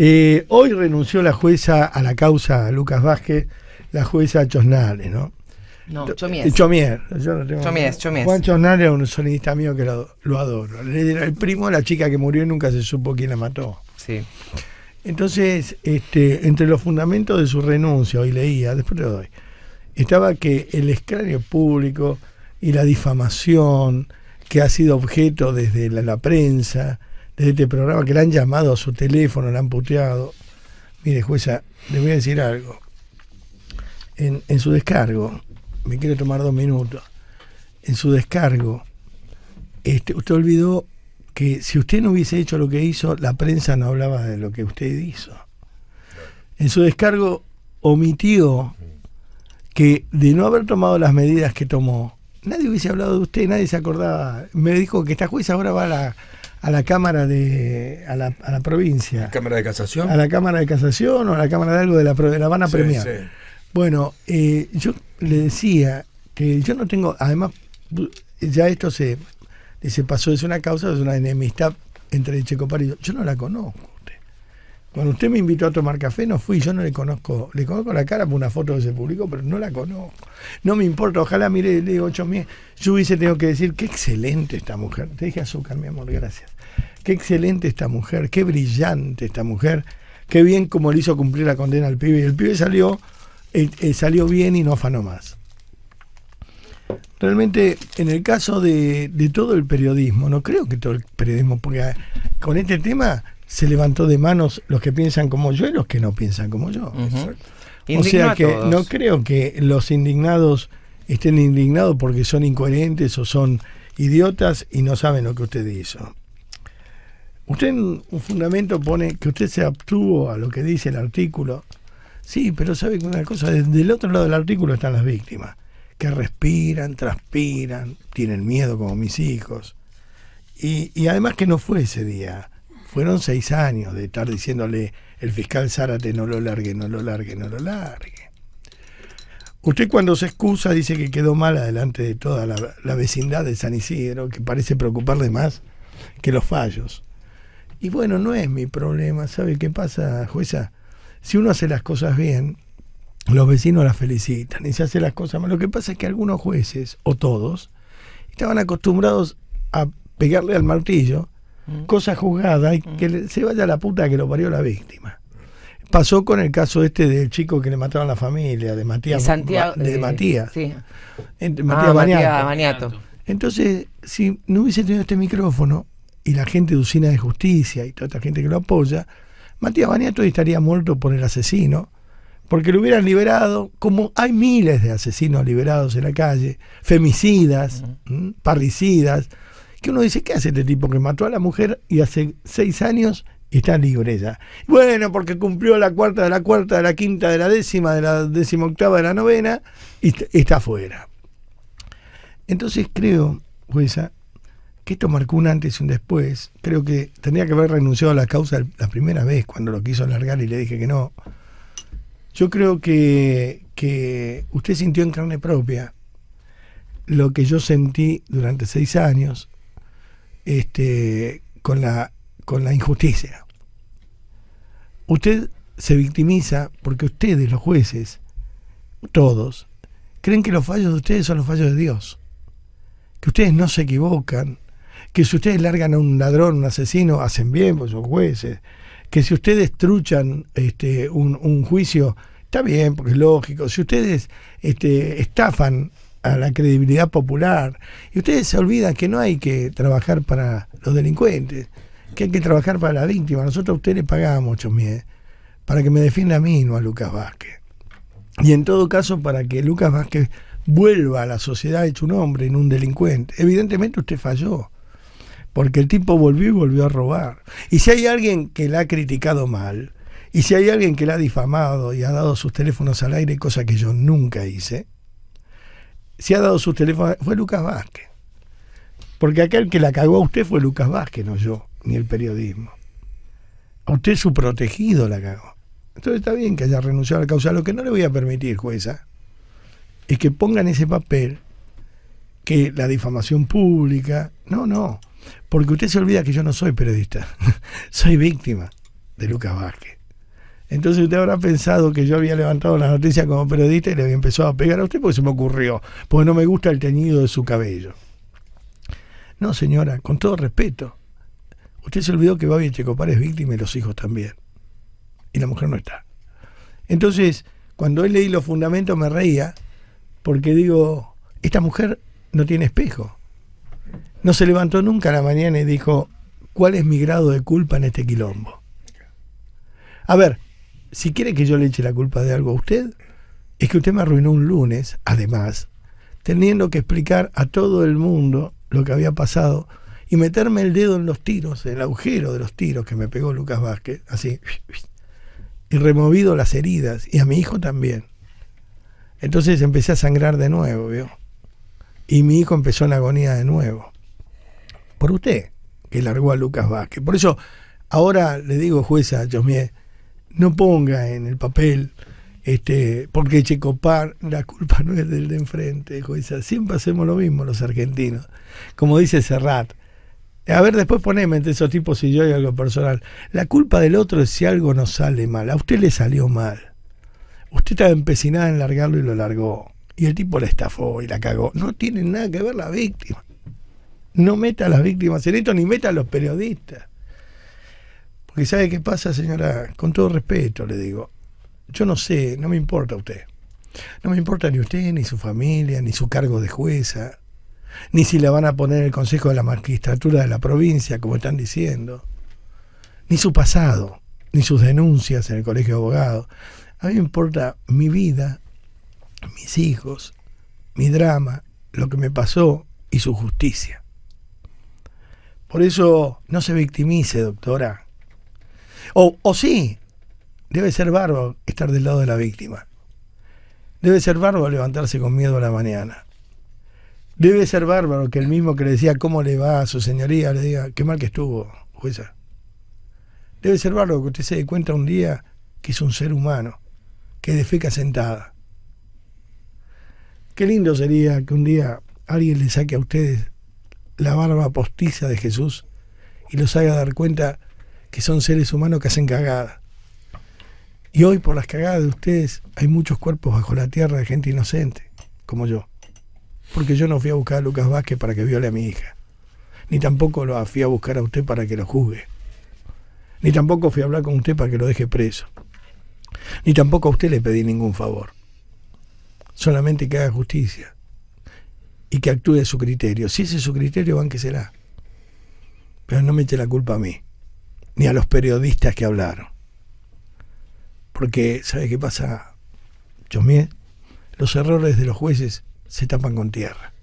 Eh, hoy renunció la jueza a la causa Lucas Vázquez, la jueza Chosnales, ¿no? No, Chomier. Chomier. Chomier, Juan Chosnales es un sonidista mío que lo, adoro. el primo la chica que murió y nunca se supo quién la mató. Sí. Entonces, este, entre los fundamentos de su renuncia, hoy leía, después te lo doy, estaba que el escranio público y la difamación que ha sido objeto desde la prensa, de este programa que le han llamado a su teléfono, le han puteado. Mire, jueza, le voy a decir algo. En, su descargo, me quiero tomar dos minutos, en su descargo, este, usted olvidó que si usted no hubiese hecho lo que hizo, la prensa no hablaba de lo que usted hizo. En su descargo omitió que de no haber tomado las medidas que tomó, nadie hubiese hablado de usted, nadie se acordaba. Me dijo que esta jueza ahora va a la, a la Cámara de. A la, a la provincia. Cámara de Casación? A la Cámara de Casación o a la Cámara de algo de la, la van a premiar. Bueno, eh, yo le decía que yo no tengo. Además, ya esto se, dice, pasó, es una causa, es una enemistad entre Checopar y yo. Yo no la conozco. Cuando usted me invitó a tomar café, no fui, yo no le conozco, le conozco la cara por una foto que se publicó, pero no la conozco. No me importa, ojalá mire, de digo, ocho mil. Yo hubiese tenido que decir, qué excelente esta mujer. Te dije azúcar, mi amor, gracias. Qué excelente esta mujer, qué brillante esta mujer, qué bien como le hizo cumplir la condena al pibe. Y el pibe salió, eh, eh, salió bien y no afanó más. Realmente, en el caso de, de todo el periodismo, no creo que todo el periodismo, porque ah, con este tema se levantó de manos los que piensan como yo y los que no piensan como yo. O sea que no creo que los indignados estén indignados porque son incoherentes o son idiotas y no saben lo que usted hizo. Usted un fundamento pone que usted se abstuvo a lo que dice el artículo. Sí, pero sabe que una cosa, desde el otro lado del artículo están las víctimas, que respiran, transpiran, tienen miedo como mis hijos. y además que no fue ese día fueron seis años de estar diciéndole, el fiscal Zárate no lo largue, no lo largue, no lo largue. Usted cuando se excusa dice que quedó mal adelante de toda la, la vecindad de San Isidro, que parece preocuparle más que los fallos. Y bueno, no es mi problema, ¿sabe qué pasa, jueza? Si uno hace las cosas bien, los vecinos las felicitan y se hace las cosas mal. Lo que pasa es que algunos jueces, o todos, estaban acostumbrados a pegarle al martillo cosa juzgada y que se vaya la puta que lo parió la víctima. Pasó con el caso este del chico que le mataron a la familia, de Matías. De, de eh, Matías. Sí. Ah, Matías, Baniato. Entonces, si no hubiese tenido este micrófono y la gente de Usina de Justicia y toda esta gente que lo apoya, Matías Baniato estaría muerto por el asesino, porque lo hubieran liberado, como hay miles de asesinos liberados en la calle, femicidas, parricidas que uno dice, ¿qué hace este tipo que mató a la mujer y hace seis años está libre ya? Bueno, porque cumplió la cuarta de la cuarta, de la quinta, de la décima, de la décima octava, de la novena, y está afuera. Entonces creo, jueza, que esto marcó un antes y un después. Creo que tenía que haber renunciado a la causa la primera vez cuando lo quiso alargar y le dije que no. Yo creo que, que usted sintió en carne propia lo que yo sentí durante seis años, este, con, la, con la injusticia. Usted se victimiza porque ustedes, los jueces, todos, creen que los fallos de ustedes son los fallos de Dios, que ustedes no se equivocan, que si ustedes largan a un ladrón, un asesino, hacen bien, pues son jueces, que si ustedes truchan este, un, juicio, está bien, porque es lógico, si ustedes este, estafan la credibilidad popular. Y ustedes se olvidan que no hay que trabajar para los delincuentes, que hay que trabajar para la víctima. Nosotros a ustedes pagamos, Chomie, ¿eh? para que me defienda a mí, no a Lucas Vázquez. Y en todo caso, para que Lucas Vázquez vuelva a la sociedad hecho un hombre, en un delincuente. Evidentemente usted falló, porque el tipo volvió y volvió a robar. Y si hay alguien que la ha criticado mal, y si hay alguien que la ha difamado y ha dado sus teléfonos al aire, cosa que yo nunca hice, se ha dado sus teléfonos, fue Lucas Vázquez. Porque aquel que la cagó a usted fue Lucas Vázquez, no yo, ni el periodismo. A usted su protegido la cagó. Entonces está bien que haya renunciado a la causa. Lo que no le voy a permitir, jueza, es que pongan ese papel que la difamación pública. No, no. Porque usted se olvida que yo no soy periodista. soy víctima de Lucas Vázquez. Entonces usted habrá pensado que yo había levantado la noticia como periodista y le había empezado a pegar a usted porque se me ocurrió, porque no me gusta el teñido de su cabello. No, señora, con todo respeto. Usted se olvidó que Babi Checopar es víctima y los hijos también. Y la mujer no está. Entonces, cuando él leí los fundamentos me reía porque digo, esta mujer no tiene espejo. No se levantó nunca a la mañana y dijo, ¿cuál es mi grado de culpa en este quilombo? A ver, si quiere que yo le eche la culpa de algo a usted, es que usted me arruinó un lunes, además, teniendo que explicar a todo el mundo lo que había pasado y meterme el dedo en los tiros, el agujero de los tiros que me pegó Lucas Vázquez, así, y removido las heridas, y a mi hijo también. Entonces empecé a sangrar de nuevo, ¿vio? Y mi hijo empezó en agonía de nuevo. Por usted, que largó a Lucas Vázquez. Por eso, ahora le digo, jueza Josmier, no ponga en el papel, este, porque Checopar, la culpa no es del de enfrente, Siempre hacemos lo mismo los argentinos. Como dice Serrat. A ver, después poneme entre esos tipos Si yo hay algo personal. La culpa del otro es si algo no sale mal. A usted le salió mal. Usted estaba empecinada en largarlo y lo largó. Y el tipo la estafó y la cagó. No tiene nada que ver la víctima. No meta a las víctimas en esto ni meta a los periodistas. Porque sabe qué pasa, señora, con todo respeto le digo, yo no sé, no me importa usted. No me importa ni usted, ni su familia, ni su cargo de jueza, ni si la van a poner en el Consejo de la Magistratura de la provincia, como están diciendo, ni su pasado, ni sus denuncias en el Colegio de Abogados. A mí me importa mi vida, mis hijos, mi drama, lo que me pasó y su justicia. Por eso no se victimice, doctora. O, sí, debe ser bárbaro estar del lado de la víctima. Debe ser bárbaro levantarse con miedo a la mañana. Debe ser bárbaro que el mismo que le decía cómo le va a su señoría le diga qué mal que estuvo, jueza. Debe ser bárbaro que usted se dé cuenta un día que es un ser humano, que de feca sentada. Qué lindo sería que un día alguien le saque a ustedes la barba postiza de Jesús y los haga dar cuenta que son seres humanos que hacen cagadas. Y hoy por las cagadas de ustedes hay muchos cuerpos bajo la tierra de gente inocente, como yo. Porque yo no fui a buscar a Lucas Vázquez para que viole a mi hija. Ni tampoco lo fui a buscar a usted para que lo juzgue. Ni tampoco fui a hablar con usted para que lo deje preso. Ni tampoco a usted le pedí ningún favor. Solamente que haga justicia y que actúe a su criterio. Si ese es su criterio, van que será Pero no me eche la culpa a mí ni a los periodistas que hablaron. Porque, ¿sabe qué pasa, mío, Los errores de los jueces se tapan con tierra.